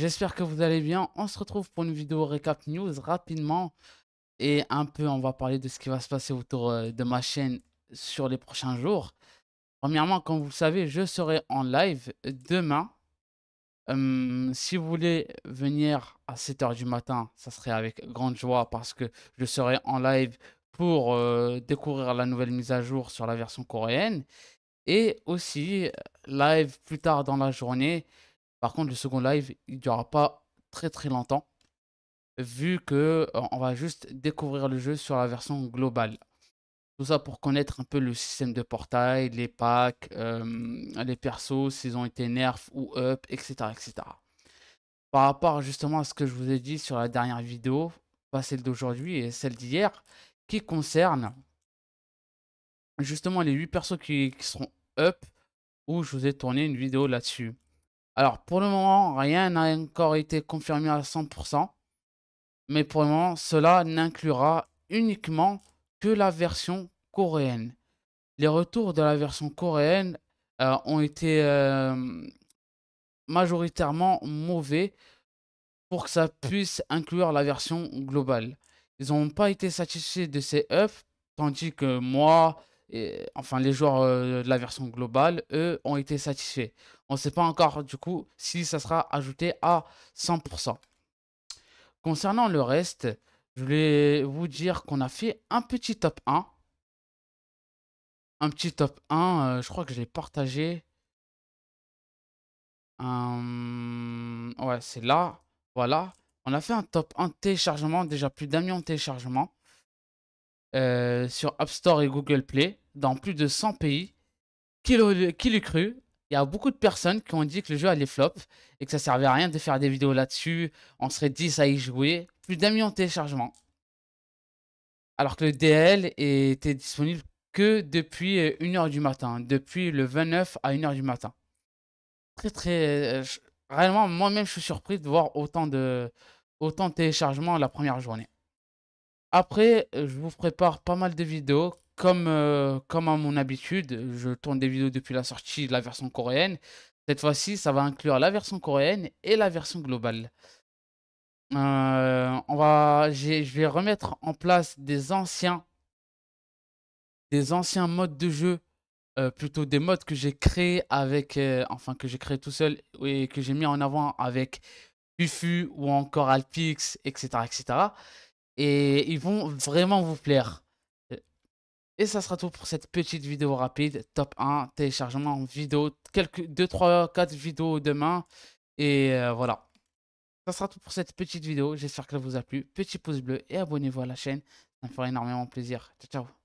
J'espère que vous allez bien. On se retrouve pour une vidéo récap news rapidement. Et un peu, on va parler de ce qui va se passer autour euh, de ma chaîne sur les prochains jours. Premièrement, comme vous le savez, je serai en live demain. Hum, si vous voulez venir à 7h du matin, ça serait avec grande joie parce que je serai en live pour euh, découvrir la nouvelle mise à jour sur la version coréenne. Et aussi, euh, live plus tard dans la journée, par contre, le second live, il ne durera pas très très longtemps, vu que euh, on va juste découvrir le jeu sur la version globale. Tout ça pour connaître un peu le système de portail, les packs, euh, les persos, s'ils ont été nerfs ou up, etc., etc. Par rapport justement à ce que je vous ai dit sur la dernière vidéo, pas celle d'aujourd'hui et celle d'hier, qui concerne justement les 8 persos qui seront up, où je vous ai tourné une vidéo là-dessus. Alors, pour le moment, rien n'a encore été confirmé à 100%, mais pour le moment, cela n'inclura uniquement que la version coréenne. Les retours de la version coréenne euh, ont été euh, majoritairement mauvais pour que ça puisse inclure la version globale. Ils n'ont pas été satisfaits de ces œufs, tandis que moi, enfin les joueurs euh, de la version globale, eux, ont été satisfaits. On ne sait pas encore du coup si ça sera ajouté à 100%. Concernant le reste, je voulais vous dire qu'on a fait un petit top 1. Un petit top 1, euh, je crois que je l'ai partagé. Hum, ouais, c'est là. Voilà. On a fait un top 1 téléchargement, déjà plus d'un million de téléchargements. Euh, sur App Store et Google Play dans plus de 100 pays. Qui l'eût cru Il y a beaucoup de personnes qui ont dit que le jeu allait flop et que ça servait à rien de faire des vidéos là-dessus. On serait 10 à y jouer. Plus d'un million de téléchargements. Alors que le DL était disponible que depuis 1h euh, du matin, depuis le 29 à 1h du matin. Très très... Euh, réellement, moi-même, je suis surpris de voir autant de, autant de téléchargements la première journée. Après, euh, je vous prépare pas mal de vidéos comme, euh, comme à mon habitude, je tourne des vidéos depuis la sortie de la version coréenne. Cette fois-ci, ça va inclure la version coréenne et la version globale. Euh, on va, je vais remettre en place des anciens, des anciens modes de jeu, euh, plutôt des modes que j'ai créés avec, enfin que j'ai créé tout seul et que j'ai mis en avant avec Ufu ou encore Alpix, etc., etc. Et ils vont vraiment vous plaire. Et ça sera tout pour cette petite vidéo rapide, top 1, téléchargement en vidéo, quelques 2, 3, 4 vidéos demain. Et euh, voilà. Ça sera tout pour cette petite vidéo. J'espère qu'elle vous a plu. Petit pouce bleu et abonnez-vous à la chaîne. Ça me fera énormément plaisir. Ciao, ciao.